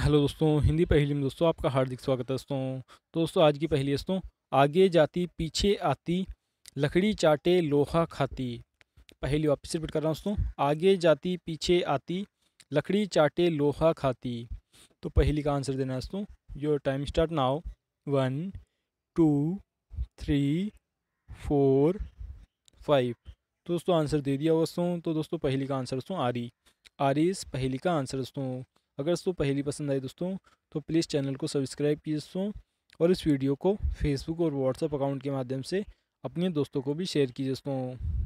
hello दोस्तों हिंदी पहली में दोस्तों आपका हार्दिक स्वागत है दोस्तों तो दोस्तों आज की पहली दोस्तों आगे जाती पीछे आती लकड़ी चाटे लोहा खाती पहली वापस रिपीट कर रहा हूँ दोस्तों आगे जाती पीछे आती लकड़ी चाटे लोहा खाती तो पहली का आंसर देना दोस्तों your time start now one two three four five दोस्तों आंसर दे दिया दोस्तों तो दोस्तों पहली का आंसर दोस्तों आरी आरी पहली का आंसर दोस्तों अगर दोस्तों पहली पसंद आई दोस्तों तो प्लीज़ चैनल को सब्सक्राइब कीजिए दोस्तों और इस वीडियो को फेसबुक और व्हाट्सअप अकाउंट के माध्यम से अपने दोस्तों को भी शेयर कीजिए दोस्तों